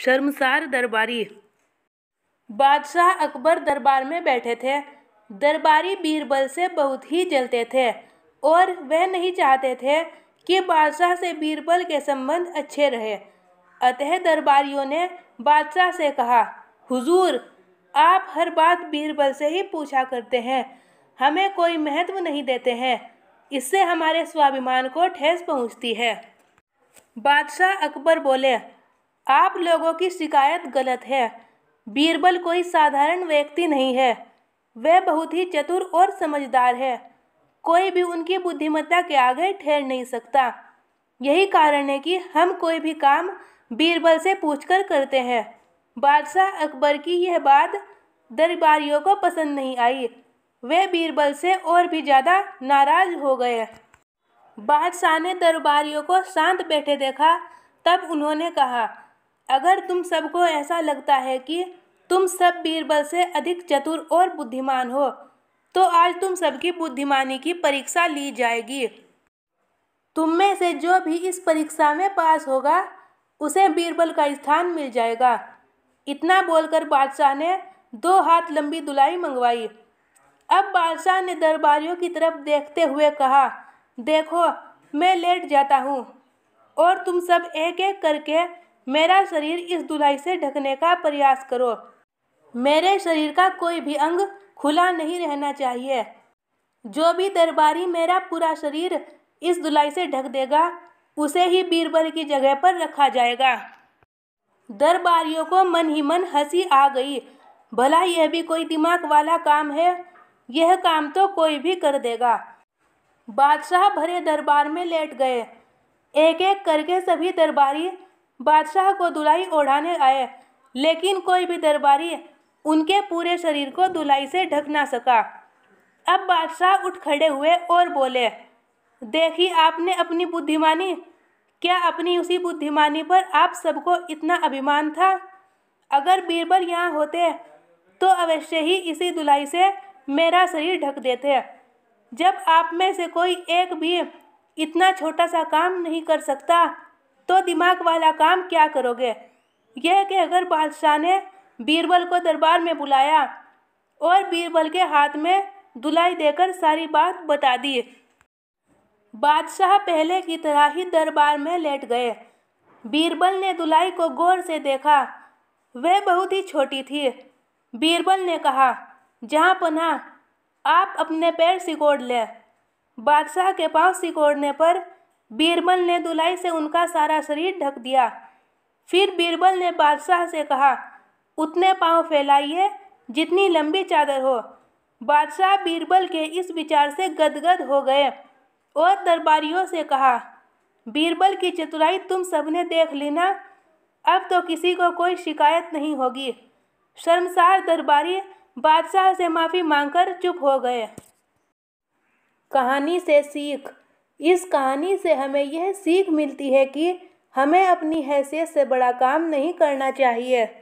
शर्मसार दरबारी बादशाह अकबर दरबार में बैठे थे दरबारी बीरबल से बहुत ही जलते थे और वह नहीं चाहते थे कि बादशाह से बीरबल के संबंध अच्छे रहे अतः दरबारियों ने बादशाह से कहा हुजूर आप हर बात बीरबल से ही पूछा करते हैं हमें कोई महत्व नहीं देते हैं इससे हमारे स्वाभिमान को ठेस पहुंचती है बादशाह अकबर बोले आप लोगों की शिकायत गलत है बीरबल कोई साधारण व्यक्ति नहीं है वह बहुत ही चतुर और समझदार है कोई भी उनकी बुद्धिमत्ता के आगे ठहर नहीं सकता यही कारण है कि हम कोई भी काम बीरबल से पूछकर करते हैं बादशाह अकबर की यह बात दरबारियों को पसंद नहीं आई वे बीरबल से और भी ज़्यादा नाराज हो गए बादशाह ने दरबारियों को शांत बैठे देखा तब उन्होंने कहा अगर तुम सबको ऐसा लगता है कि तुम सब बीरबल से अधिक चतुर और बुद्धिमान हो तो आज तुम सबकी बुद्धिमानी की परीक्षा ली जाएगी तुम में से जो भी इस परीक्षा में पास होगा उसे बीरबल का स्थान मिल जाएगा इतना बोलकर बादशाह ने दो हाथ लंबी दुलाई मंगवाई अब बादशाह ने दरबारियों की तरफ देखते हुए कहा देखो मैं लेट जाता हूँ और तुम सब एक एक करके मेरा शरीर इस धुलाई से ढकने का प्रयास करो मेरे शरीर का कोई भी अंग खुला नहीं रहना चाहिए जो भी दरबारी मेरा पूरा शरीर इस धुलाई से ढक देगा उसे ही बीरबल की जगह पर रखा जाएगा दरबारियों को मन ही मन हंसी आ गई भला यह भी कोई दिमाग वाला काम है यह काम तो कोई भी कर देगा बादशाह भरे दरबार में लेट गए एक एक करके सभी दरबारी बादशाह को दुलाई ओढ़ाने आए लेकिन कोई भी दरबारी उनके पूरे शरीर को दुलाई से ढक ना सका अब बादशाह उठ खड़े हुए और बोले देखिए आपने अपनी बुद्धिमानी क्या अपनी उसी बुद्धिमानी पर आप सबको इतना अभिमान था अगर बीरबल यहाँ होते तो अवश्य ही इसी दुलाई से मेरा शरीर ढक देते जब आप में से कोई एक भी इतना छोटा सा काम नहीं कर सकता तो दिमाग वाला काम क्या करोगे यह कि अगर बादशाह ने बीरबल को दरबार में बुलाया और बीरबल के हाथ में दुलाई देकर सारी बात बता दी बादशाह पहले की तरह ही दरबार में लेट गए बीरबल ने दुलाई को गौर से देखा वह बहुत ही छोटी थी बीरबल ने कहा जहाँ पना आप अपने पैर सिकोड़ लें बादशाह के पाँव सिकोड़ने पर बीरबल ने दुलाई से उनका सारा शरीर ढक दिया फिर बीरबल ने बादशाह से कहा उतने पांव फैलाइए जितनी लंबी चादर हो बादशाह बीरबल के इस विचार से गदगद हो गए और दरबारियों से कहा बीरबल की चतुराई तुम सबने देख लेना अब तो किसी को कोई शिकायत नहीं होगी शर्मसार दरबारी बादशाह से माफ़ी मांगकर चुप हो गए कहानी से सीख इस कहानी से हमें यह सीख मिलती है कि हमें अपनी हैसियत से बड़ा काम नहीं करना चाहिए